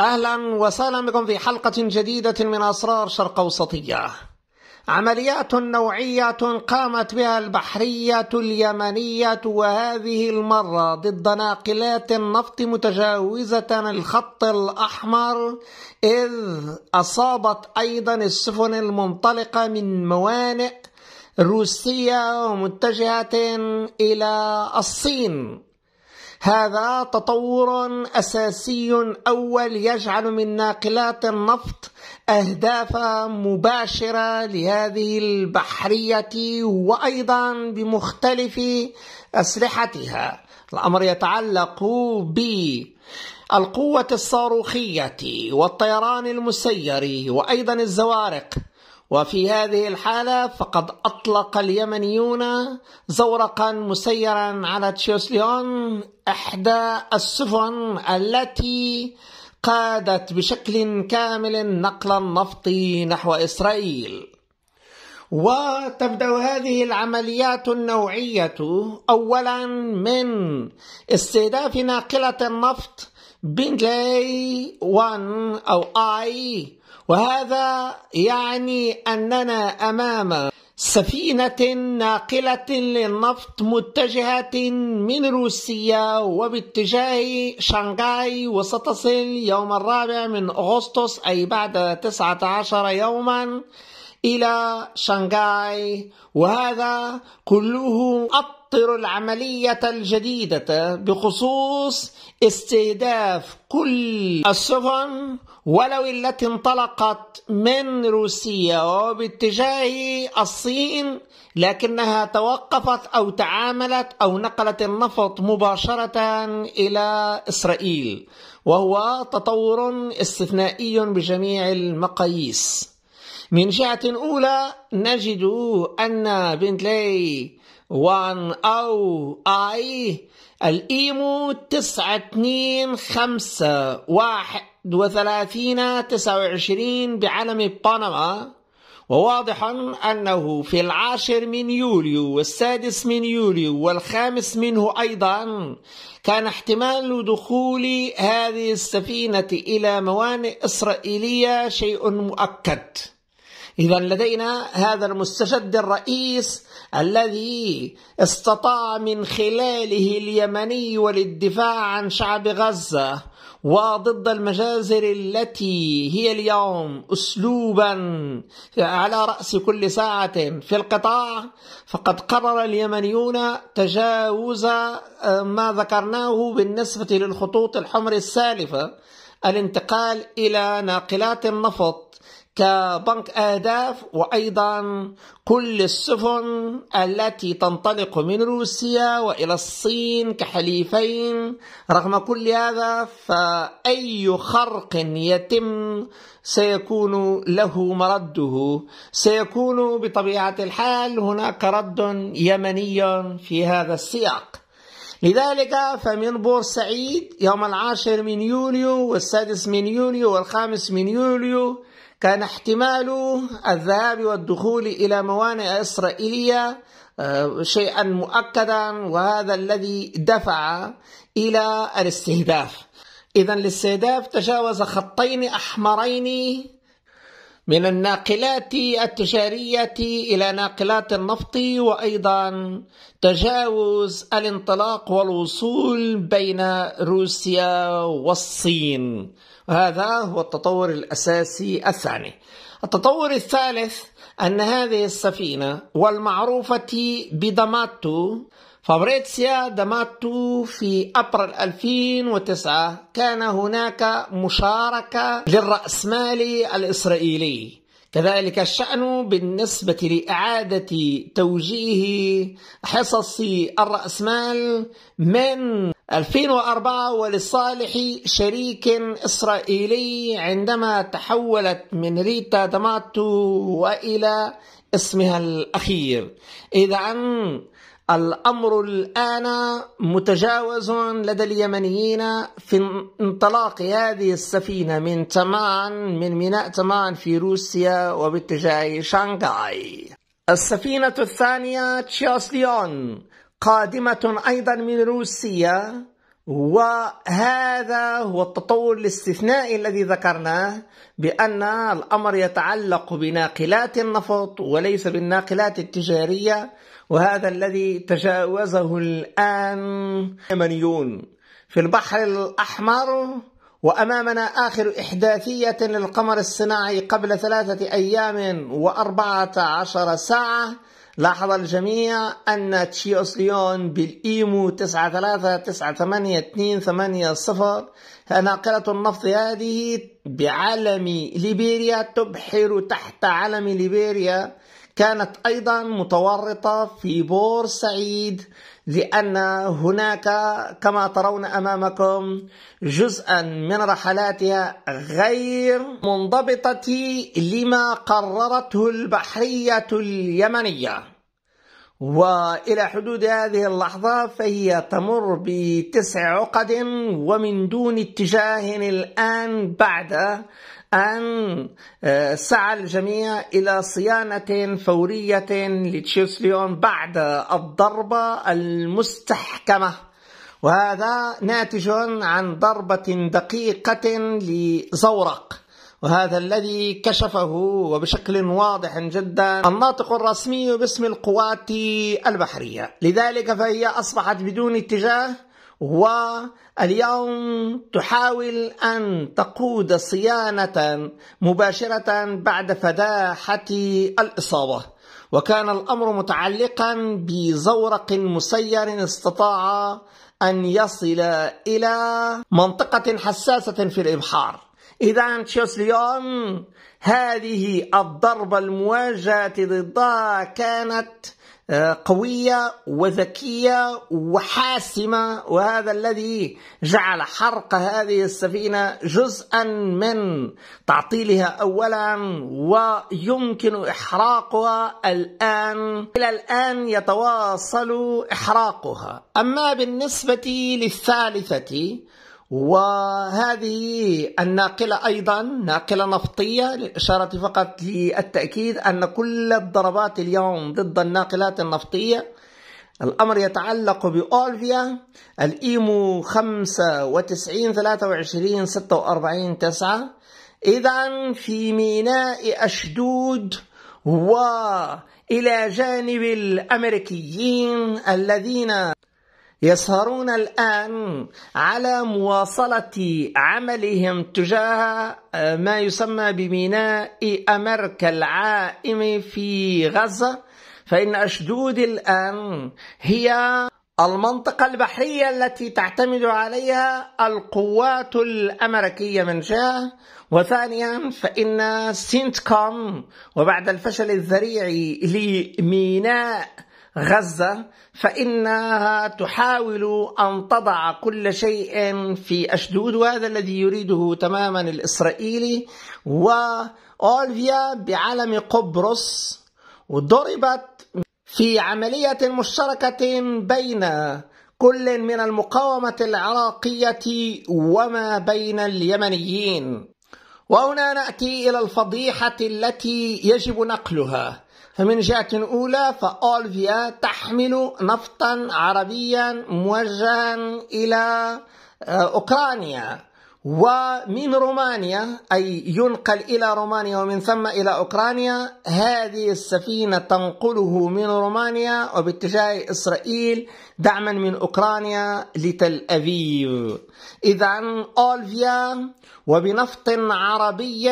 أهلا وسهلا بكم في حلقة جديدة من أسرار شرق أوسطية عمليات نوعية قامت بها البحرية اليمنية وهذه المرة ضد ناقلات النفط متجاوزة الخط الأحمر إذ أصابت أيضا السفن المنطلقة من موانئ روسية ومتجهة إلى الصين هذا تطور اساسي اول يجعل من ناقلات النفط اهداف مباشره لهذه البحريه وايضا بمختلف اسلحتها الامر يتعلق ب القوه الصاروخيه والطيران المسير وايضا الزوارق وفي هذه الحالة فقد أطلق اليمنيون زورقا مسيرا على تشيوسليون إحدى السفن التي قادت بشكل كامل نقل النفط نحو إسرائيل وتبدا هذه العمليات النوعيه اولا من استهداف ناقله النفط بنجلي 1 او اي وهذا يعني اننا امام سفينه ناقله للنفط متجهه من روسيا وباتجاه شنغاي وستصل يوم الرابع من اغسطس اي بعد 19 يوما الى شنغاي وهذا كله يخطر العملية الجديدة بخصوص استهداف كل السفن ولو التي انطلقت من روسيا وباتجاه الصين لكنها توقفت أو تعاملت أو نقلت النفط مباشرة إلى إسرائيل وهو تطور استثنائي بجميع المقاييس من جهة أولى نجد أن بنتلي 1 او اي الايمو خمسة واحد وثلاثين 31 29 بعلم بنما وواضحا أنه في العاشر من يوليو والسادس من يوليو والخامس منه أيضا كان احتمال دخول هذه السفينة إلى موانئ إسرائيلية شيء مؤكد إذا لدينا هذا المستشد الرئيس الذي استطاع من خلاله اليمني والدفاع عن شعب غزة وضد المجازر التي هي اليوم أسلوبا على رأس كل ساعة في القطاع فقد قرر اليمنيون تجاوز آه، ما ذكرناه بالنسبة للخطوط الحمر السالفة الانتقال إلى ناقلات النفط كبنك آهداف وأيضا كل السفن التي تنطلق من روسيا وإلى الصين كحليفين رغم كل هذا فأي خرق يتم سيكون له مرده سيكون بطبيعة الحال هناك رد يمني في هذا السياق لذلك فمن بورسعيد يوم العاشر من يوليو والسادس من يوليو والخامس من يوليو كان احتمال الذهاب والدخول إلى موانئ إسرائيلية آه، شيئا مؤكدا وهذا الذي دفع إلى الاستهداف إذا الاستهداف تجاوز خطين أحمرين من الناقلات التجارية إلى ناقلات النفط وأيضا تجاوز الانطلاق والوصول بين روسيا والصين وهذا هو التطور الأساسي الثاني التطور الثالث أن هذه السفينة والمعروفة بدماتو فابريتسيا داماتو في أبريل 2009 كان هناك مشاركة للرأسمالي الإسرائيلي كذلك الشأن بالنسبة لإعادة توجيه حصص الرأسمال من 2004 ولصالح شريك إسرائيلي عندما تحولت من ريتا دماتو وإلى اسمها الأخير إذا الأمر الآن متجاوز لدى اليمنيين في انطلاق هذه السفينة من تمعن من ميناء تمعن في روسيا وباتجاه شنغهاي السفينة الثانية تشيوسليون قادمة أيضا من روسيا وهذا هو التطور الاستثنائي الذي ذكرناه بأن الأمر يتعلق بناقلات النفط وليس بالناقلات التجارية وهذا الذي تجاوزه الآن اليمنيون في البحر الأحمر وأمامنا آخر إحداثية للقمر الصناعي قبل ثلاثة أيام وأربعة عشر ساعة لاحظ الجميع أن تشيوس ليون بالإيمو 9398280 ناقلة النفط هذه بعلم ليبيريا تبحر تحت علم ليبيريا كانت أيضا متورطة في بور سعيد لأن هناك كما ترون أمامكم جزءا من رحلاتها غير منضبطة لما قررته البحرية اليمنية والى حدود هذه اللحظه فهي تمر بتسع عقد ومن دون اتجاه الان بعد أن آه، سعى الجميع إلى صيانة فورية لتشيسليون بعد الضربة المستحكمة وهذا ناتج عن ضربة دقيقة لزورق وهذا الذي كشفه وبشكل واضح جدا الناطق الرسمي باسم القوات البحرية لذلك فهي أصبحت بدون اتجاه واليوم تحاول أن تقود صيانة مباشرة بعد فداحة الإصابة وكان الأمر متعلقا بزورق مسير استطاع أن يصل إلى منطقة حساسة في الإبحار إذا ليون هذه الضربة المواجهة ضدها كانت آه، قوية وذكية وحاسمة وهذا الذي جعل حرق هذه السفينة جزءا من تعطيلها أولا ويمكن إحراقها الآن إلى الآن يتواصل إحراقها أما بالنسبة للثالثة وهذه الناقلة أيضا ناقلة نفطية للإشارة فقط للتأكيد أن كل الضربات اليوم ضد الناقلات النفطية الأمر يتعلق بأولفيا الإيمو 95 23 46 9 إذا في ميناء أشدود وإلى جانب الأمريكيين الذين يسهرون الآن على مواصلة عملهم تجاه آه، ما يسمى بميناء أمريكا العائم في غزة فإن أشدود الآن هي المنطقة البحرية التي تعتمد عليها القوات الأمريكية من جهة وثانيا فإن سينتكوم وبعد الفشل الذريع لميناء غزة فإنها تحاول أن تضع كل شيء في أشدود وهذا الذي يريده تماما الإسرائيلي وأولفيا بعلم قبرص وضربت في عملية مشتركة بين كل من المقاومة العراقية وما بين اليمنيين وهنا نأتي إلى الفضيحة التي يجب نقلها فمن جهة أولى فأولفيا تحمل نفطا عربيا موجها إلى آه، أوكرانيا ومن رومانيا أي ينقل إلى رومانيا ومن ثم إلى أوكرانيا هذه السفينة تنقله من رومانيا وباتجاه إسرائيل دعما من أوكرانيا لتل أبيب إذا أولفيا وبنفط عربي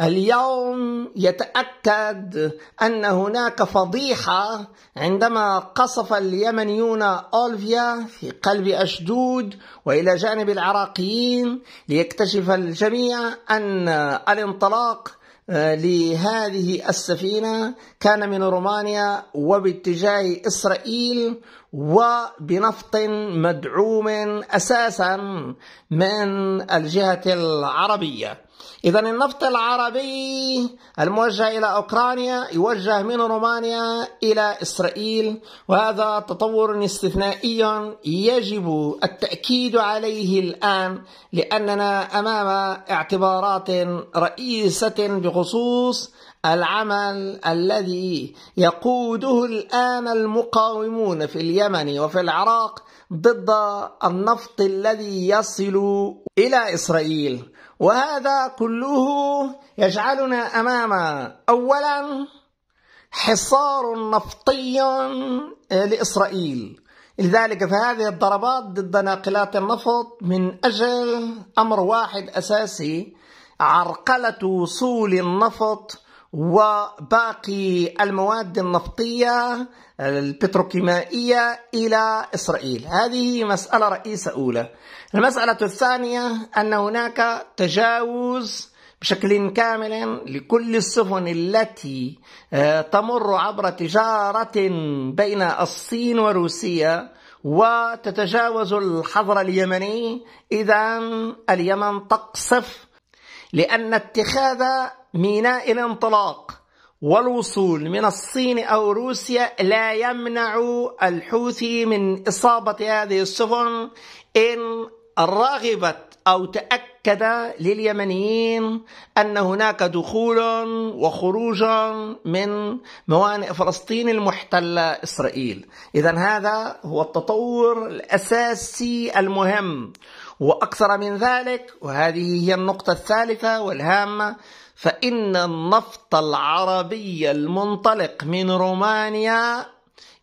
اليوم يتأكد أن هناك فضيحة عندما قصف اليمنيون أولفيا في قلب أشدود وإلى جانب العراقيين ليكتشف الجميع أن الانطلاق آه، لهذه السفينة كان من رومانيا وباتجاه إسرائيل وبنفط مدعوم أساسا من الجهة العربية إذا النفط العربي الموجه إلى أوكرانيا يوجه من رومانيا إلى إسرائيل وهذا تطور استثنائي يجب التأكيد عليه الآن لأننا أمام اعتبارات رئيسة بخصوص العمل الذي يقوده الآن المقاومون في اليمن وفي العراق ضد النفط الذي يصل إلى إسرائيل وهذا كله يجعلنا امام اولا حصار نفطي لاسرائيل لذلك فهذه الضربات ضد ناقلات النفط من اجل امر واحد اساسي عرقله وصول النفط وباقي المواد النفطية البتروكيمائية إلى إسرائيل هذه مسألة رئيسة أولى المسألة الثانية أن هناك تجاوز بشكل كامل لكل السفن التي آه، تمر عبر تجارة بين الصين وروسيا وتتجاوز الحظر اليمني إذا اليمن تقصف لأن اتخاذ ميناء الانطلاق والوصول من الصين أو روسيا لا يمنع الحوثي من إصابة هذه السفن إن رغبت أو تأكد لليمنيين أن هناك دخولا وخروجا من موانئ فلسطين المحتلة إسرائيل إذا هذا هو التطور الأساسي المهم وأكثر من ذلك وهذه هي النقطة الثالثة والهامة فإن النفط العربي المنطلق من رومانيا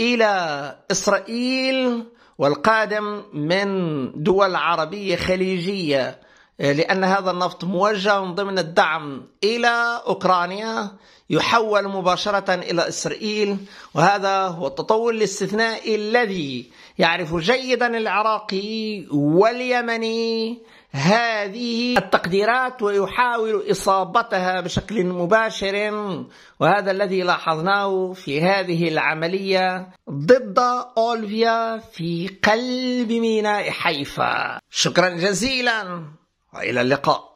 إلى إسرائيل والقادم من دول عربية خليجية لأن هذا النفط موجه من ضمن الدعم إلى أوكرانيا يحول مباشرة إلى إسرائيل وهذا هو التطور الاستثنائي الذي يعرف جيدا العراقي واليمني هذه التقديرات ويحاول اصابتها بشكل مباشر وهذا الذي لاحظناه في هذه العمليه ضد اولفيا في قلب ميناء حيفا شكرا جزيلا والى اللقاء